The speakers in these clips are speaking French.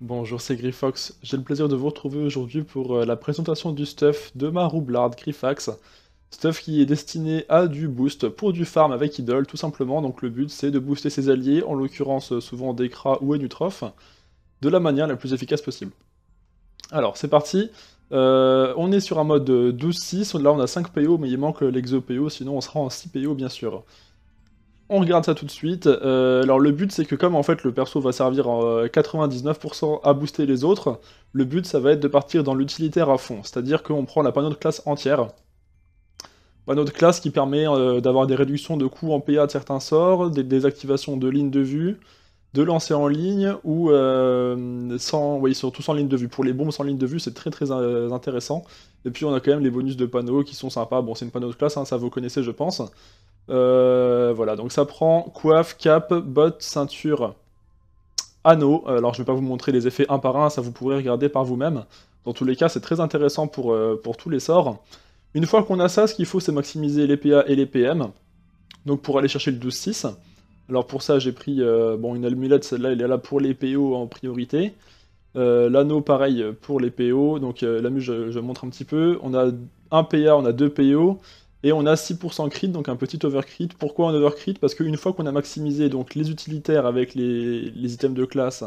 Bonjour, c'est Griffox. J'ai le plaisir de vous retrouver aujourd'hui pour euh, la présentation du stuff de ma roublarde Griffax. Stuff qui est destiné à du boost pour du farm avec Idol, tout simplement. Donc le but, c'est de booster ses alliés, en l'occurrence euh, souvent Dekra ou Enutroph, de la manière la plus efficace possible. Alors, c'est parti. Euh, on est sur un mode 12-6. Là, on a 5 PO, mais il manque l'exo PO, sinon on sera en 6 PO, bien sûr. On regarde ça tout de suite. Euh, alors le but c'est que comme en fait le perso va servir en 99% euh, à booster les autres, le but ça va être de partir dans l'utilitaire à fond. C'est-à-dire qu'on prend la panneau de classe entière. Panneau de classe qui permet euh, d'avoir des réductions de coûts en PA de certains sorts, des activations de lignes de vue, de lancer en ligne ou euh, sans, oui, surtout sans ligne de vue. Pour les bombes sans ligne de vue, c'est très très intéressant. Et puis on a quand même les bonus de panneaux qui sont sympas. Bon, c'est une panneau de classe, hein, ça vous connaissez, je pense. Euh, euh, voilà, donc ça prend coiffe, cap, botte, ceinture, anneau. Euh, alors je ne vais pas vous montrer les effets un par un, ça vous pourrez regarder par vous-même. Dans tous les cas, c'est très intéressant pour, euh, pour tous les sorts. Une fois qu'on a ça, ce qu'il faut, c'est maximiser les PA et les PM. Donc pour aller chercher le 12-6. Alors pour ça, j'ai pris bon, une amulette, celle-là, elle est là pour les PO en priorité. L'anneau, pareil, pour les PO. Donc la je, je, montre un petit peu. On a un PA, on a deux PO. Et on a 6% crit, donc un petit overcrit. Pourquoi un overcrit Parce qu'une fois qu'on a maximisé donc, les utilitaires avec les, items de classe,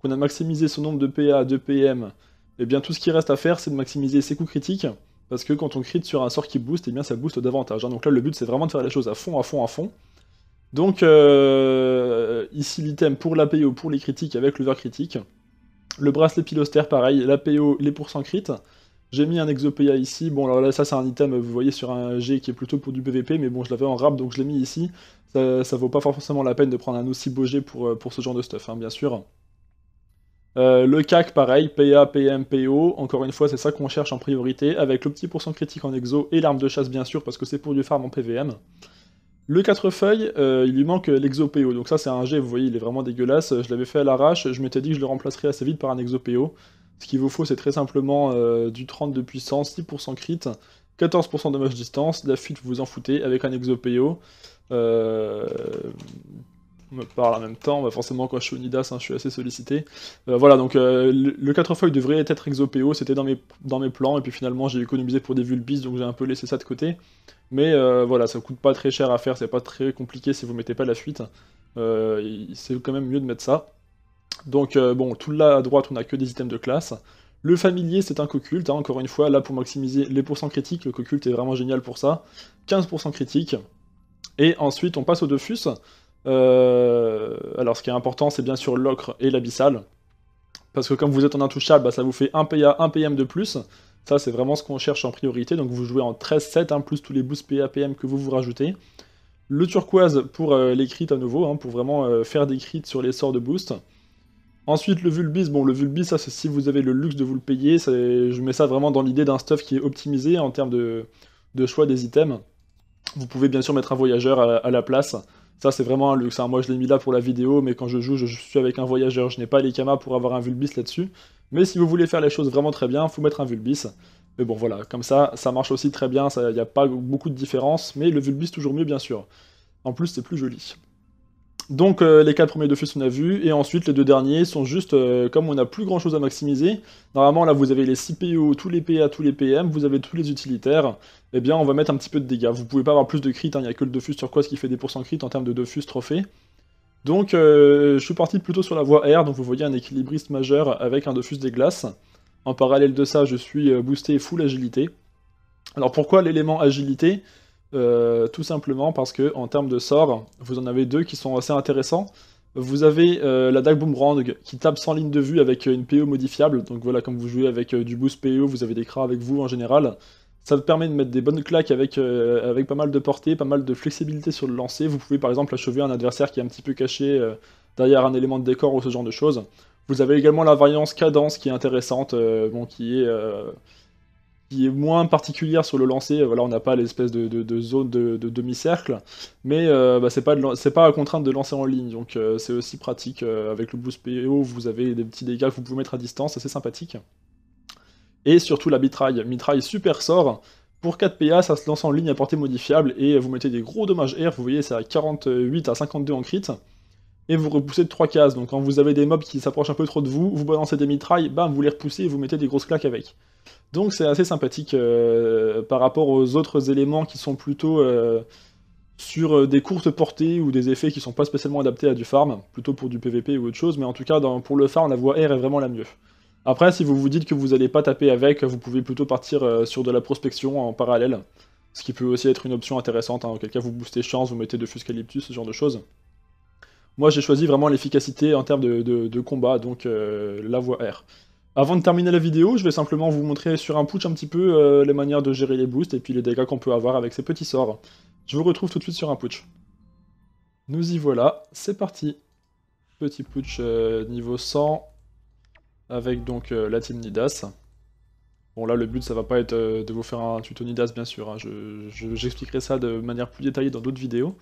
qu'on a maximisé son nombre de PA, de PM, et eh bien tout ce qui reste à faire, c'est de maximiser ses coups critiques. Parce que quand on crit sur un sort qui booste, et eh bien ça booste davantage. Hein. Donc là, le but, c'est vraiment de faire les choses à fond, à fond, à fond. Donc euh, ici, l'item pour l'APO, pour les critiques avec l'overcritique. Le bracelet pilostère, pareil, l'APO, les pourcents crit. J'ai mis un PA ici. Bon, alors là, ça, c'est un item, vous voyez, sur un G qui est plutôt pour du PVP, mais bon, je l'avais en rap, donc je l'ai mis ici. Ça, vaut pas forcément la peine de prendre un aussi beau G pour, euh, pour ce genre de stuff, hein, bien sûr. Euh, le CAC, pareil, PA, PM, PO, encore une fois, c'est ça qu'on cherche en priorité, avec le petit pourcent critique en exo et l'arme de chasse, bien sûr, parce que c'est pour du farm en PVM. Le 4 feuilles, euh, il lui manque lexo donc ça c'est un G, vous voyez, il est vraiment dégueulasse, je l'avais fait à l'arrache, je m'étais dit que je le remplacerais assez vite par un exo ce qu'il vous faut, c'est très simplement euh, du 30 de puissance, 6% crit, 14% dommage distance, la fuite, vous vous en foutez, avec un exopéo. Euh, on me parle en même temps, forcément quand je suis au hein, je suis assez sollicité. Euh, voilà, donc euh, le, 4 feuilles devrait être exopéo, c'était dans mes, plans, et puis finalement j'ai économisé pour des vulbis, donc j'ai un peu laissé ça de côté. Mais voilà, ça coûte pas très cher à faire, c'est pas très compliqué si vous mettez pas la fuite. c'est quand même mieux de mettre ça. Donc euh, bon, tout là à droite, on n'a que des items de classe. Le familier, c'est un co-culte, hein, encore une fois, là pour maximiser les pourcents critiques, le co-culte est vraiment génial pour ça. 15% critique. Et ensuite, on passe au Dofus. Euh, alors ce qui est important, c'est bien sûr l'ocre et l'abyssal. Parce que comme vous êtes en intouchable, bah, ça vous fait un PA, 1 PM de plus. Ça, c'est vraiment ce qu'on cherche en priorité. Donc vous jouez en 13-7, hein, plus tous les boosts PA, PM que vous vous rajoutez. Le turquoise pour euh, les à nouveau, hein, pour vraiment faire des crits sur les sorts de boost. Ensuite, le Vulbis, bon, le Vulbis, ça, c'est si vous avez le luxe de vous le payer. Je mets ça vraiment dans l'idée d'un stuff qui est optimisé en termes de, choix des items. Vous pouvez bien sûr mettre un voyageur à, la place. Ça, c'est vraiment un luxe. Hein. Moi, je l'ai mis là pour la vidéo, mais quand je joue, je, suis avec un voyageur. Je n'ai pas les camas pour avoir un Vulbis là-dessus. Mais si vous voulez faire les choses vraiment très bien, il faut mettre un Vulbis. Mais bon, voilà, comme ça, ça marche aussi très bien. Il n'y a pas beaucoup de différence, mais le Vulbis, toujours mieux, bien sûr. En plus, c'est plus joli. Donc euh, les quatre premiers de on a vu, et ensuite les deux derniers sont juste, euh, comme on n'a plus grand chose à maximiser, normalement là vous avez les 6 PO, tous les PA, tous les PM, vous avez tous les utilitaires, et eh bien on va mettre un petit peu de dégâts, vous pouvez pas avoir plus de crit, hein, il n'y a que le Dofus sur quoi ce qui fait des pourcents crit en termes de Dofus trophée. Donc euh, je suis parti plutôt sur la voie R, donc vous voyez un équilibriste majeur avec un Dofus des glaces. En parallèle de ça je suis boosté full agilité. Alors pourquoi l'élément agilité euh, tout simplement parce que en termes de sorts, vous en avez deux qui sont assez intéressants. Vous avez euh, la Dag Boomerang qui tape sans ligne de vue avec euh, une PO modifiable. Donc voilà, comme vous jouez avec du boost PO, vous avez des cras avec vous en général. Ça vous permet de mettre des bonnes claques avec, avec pas mal de portée, pas mal de flexibilité sur le lancer. Vous pouvez par exemple achever un adversaire qui est un petit peu caché derrière un élément de décor ou ce genre de choses. Vous avez également la variance cadence qui est intéressante, bon, qui est est moins particulière sur le lancer. Euh, voilà, on n'a pas l'espèce de, zone de, demi-cercle, mais euh, bah, c'est pas c'est pas à contrainte de lancer en ligne, donc euh, c'est aussi pratique. avec le boost PO, e vous avez des petits dégâts que vous pouvez mettre à distance, c'est sympathique. Et surtout la mitraille, mitraille super sort. Pour 4 PA, ça se lance en ligne à portée modifiable et vous mettez des gros dommages air. Vous voyez, c'est à 48 à 52 en crit et vous repoussez de 3 cases. Donc quand vous avez des mobs qui s'approchent un peu trop de vous, vous balancez des mitrailles, bam, vous les repoussez et vous mettez des grosses claques avec. Donc c'est assez sympathique euh, par rapport aux autres éléments qui sont plutôt euh, sur euh, des courtes portées ou des effets qui sont pas spécialement adaptés à du farm, plutôt pour du PVP ou autre chose, mais en tout cas pour le farm, la voie R est vraiment la mieux. Après, si vous vous dites que vous n'allez pas taper avec, vous pouvez plutôt partir sur de la prospection en parallèle, ce qui peut aussi être une option intéressante, en hein. quel cas vous boostez chance, vous mettez de fuscalyptus, ce genre de choses. Moi, j'ai choisi vraiment l'efficacité en termes de, combat, donc euh, la voie R. Avant de terminer la vidéo, je vais simplement vous montrer sur un putsch un petit peu euh, les manières de gérer les boosts et puis les dégâts qu'on peut avoir avec ces petits sorts. Je vous retrouve tout de suite sur un putsch. Nous y voilà, c'est parti Petit putsch euh, niveau 100, avec donc la team Nidas. Bon là le but ça va pas être de vous faire un tuto Nidas bien sûr, hein. j'expliquerai ça de manière plus détaillée dans d'autres vidéos.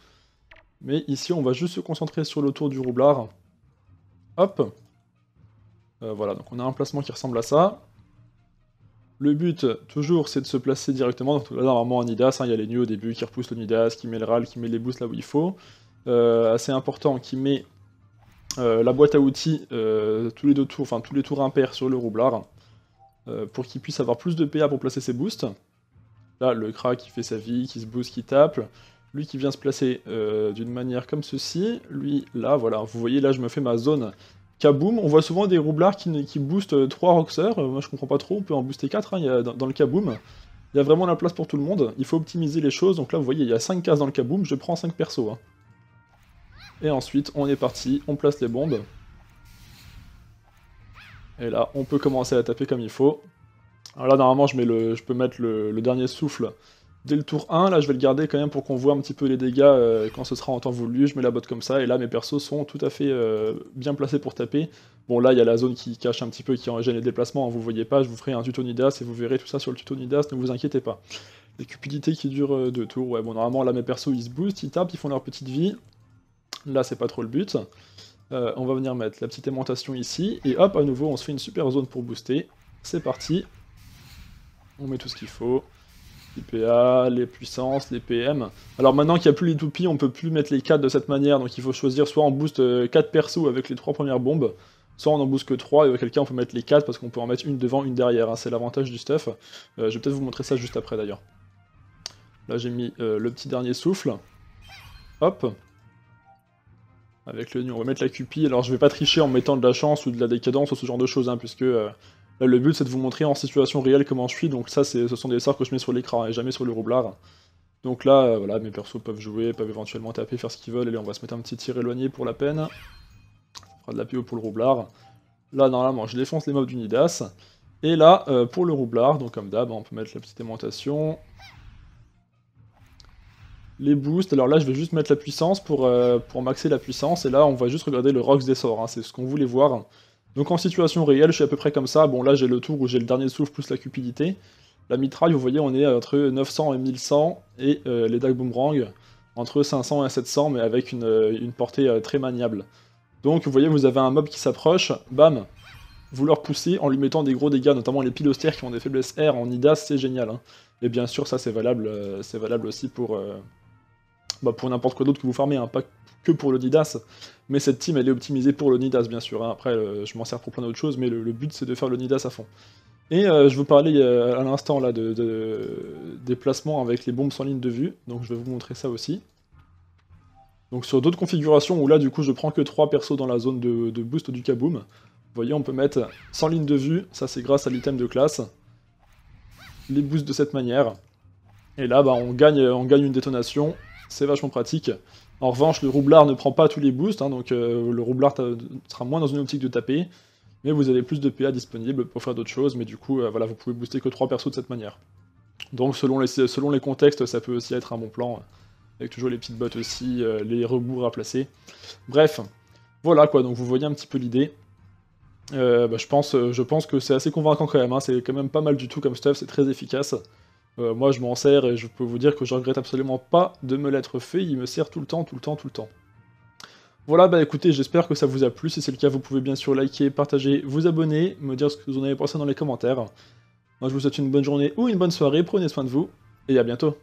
Mais ici, on va juste se concentrer sur le tour du roublard. Hop. Euh, voilà, donc on a un placement qui ressemble à ça. Le but, toujours, c'est de se placer directement. Donc là, normalement, un Nidas, hein, il y a les nus au début qui repoussent le Nidas, qui met le RAL, qui met les boosts là où il faut. Euh, assez important, qui met euh, la boîte à outils tous les deux tours, enfin tous les tours impairs sur le roublard, pour qu'il puisse avoir plus de PA pour placer ses boosts. Là, le Kra qui fait sa vie, qui se booste, qui tape lui qui vient se placer euh, d'une manière comme ceci, lui là, voilà, vous voyez là je me fais ma zone Kaboom, on voit souvent des roublards qui, qui boostent 3 euh, roxers. Euh, moi je comprends pas trop, on peut en booster 4 hein, y a, dans, le Kaboom, il y a vraiment la place pour tout le monde, il faut optimiser les choses, donc là vous voyez il y a 5 cases dans le Kaboom, je prends 5 persos. Hein. Et ensuite on est parti, on place les bombes, et là on peut commencer à taper comme il faut. Alors là normalement je, mets le, je peux mettre le dernier souffle dès le tour 1, là je vais le garder quand même pour qu'on voit un petit peu les dégâts euh, quand ce sera en temps voulu, je mets la botte comme ça, et là mes persos sont tout à fait euh, bien placés pour taper. Bon là il y a la zone qui cache un petit peu, qui en gêne les déplacements, hein, vous voyez pas, je vous ferai un tuto Nidas et vous verrez tout ça sur le tuto Nidas, ne vous inquiétez pas. Les cupidités qui durent euh, deux tours, ouais bon normalement là mes persos ils se boostent, ils tapent, ils font leur petite vie, là c'est pas trop le but. on va venir mettre la petite aimantation ici, et hop à nouveau on se fait une super zone pour booster, c'est parti, on met tout ce qu'il faut, les PA, les puissances, les PM. Alors maintenant qu'il n'y a plus les toupies, on peut plus mettre les 4 de cette manière, donc il faut choisir soit on booste 4 euh, persos avec les 3 premières bombes, soit on en booste que 3, et quelqu'un on peut mettre les 4 parce qu'on peut en mettre une devant, une derrière, hein, c'est l'avantage du stuff. Euh, je vais peut-être vous montrer ça juste après d'ailleurs. Là j'ai mis euh, le petit dernier souffle. Hop. Avec le nu, on va mettre la cupie. Alors je vais pas tricher en mettant de la chance ou de la décadence ou ce genre de choses, hein, puisque... Euh, le but c'est de vous montrer en situation réelle comment je suis, donc ça ce sont des sorts que je mets sur l'écran et jamais sur le roublard. Donc là, euh, voilà, mes persos peuvent jouer, peuvent éventuellement taper, faire ce qu'ils veulent. Allez, on va se mettre un petit tir éloigné pour la peine. On fera de la PO pour le roublard. Là, normalement, je défonce les mobs du Nidas. Et là, euh, pour le roublard, donc comme d'hab, on peut mettre la petite aimantation. Les boosts, alors là, je vais juste mettre la puissance pour, pour maxer la puissance. Et là, on va juste regarder le rocks des sorts. Hein. C'est ce qu'on voulait voir. Donc en situation réelle, je suis à peu près comme ça. Bon, là, j'ai le tour où j'ai le dernier souffle plus la cupidité. La mitraille, vous voyez, on est entre 900 et 1100, et euh, les dagues boomerang entre 500 et 700, mais avec une, euh, portée euh, très maniable. Donc vous voyez, vous avez un mob qui s'approche, bam Vous leur poussez en lui mettant des gros dégâts, notamment les pilostères qui ont des faiblesses R en Ida, c'est génial. Et hein. bien sûr, ça c'est valable, c'est valable aussi pour, bah, pour n'importe quoi d'autre que vous farmez, hein, pas que pour le Nidas. Mais cette team, elle est optimisée pour le bien sûr. Hein. Après, euh, je m'en sers pour plein d'autres choses, mais le, but, c'est de faire le Nidas à fond. Et euh, je vous parlais euh, à l'instant là de, des placements avec les bombes sans ligne de vue, donc je vais vous montrer ça aussi. Donc sur d'autres configurations où là du coup je prends que 3 persos dans la zone de, boost du kaboom, vous voyez on peut mettre sans ligne de vue, ça c'est grâce à l'item de classe, les boosts de cette manière, et là bah, on, gagne, on gagne une détonation, c'est vachement pratique. En revanche, le roublard ne prend pas tous les boosts, hein, donc euh, le roublard sera moins dans une optique de taper, mais vous avez plus de PA disponible pour faire d'autres choses, mais du coup, euh, voilà, vous pouvez booster que 3 persos de cette manière. Donc selon les, selon les contextes, ça peut aussi être un bon plan, euh, avec toujours les petites bottes aussi, les rebours à placer. Bref, voilà quoi, donc vous voyez un petit peu l'idée. Bah, je, pense, je pense que c'est assez convaincant quand même, hein, c'est quand même pas mal du tout comme stuff, c'est très efficace. Euh, moi, je m'en sers et je peux vous dire que je regrette absolument pas de me l'être fait. Il me sert tout le temps, tout le temps, tout le temps. Voilà, bah écoutez, j'espère que ça vous a plu. Si c'est le cas, vous pouvez bien sûr liker, partager, vous abonner, me dire ce que vous en avez pensé dans les commentaires. Moi, je vous souhaite une bonne journée ou une bonne soirée. Prenez soin de vous et à bientôt.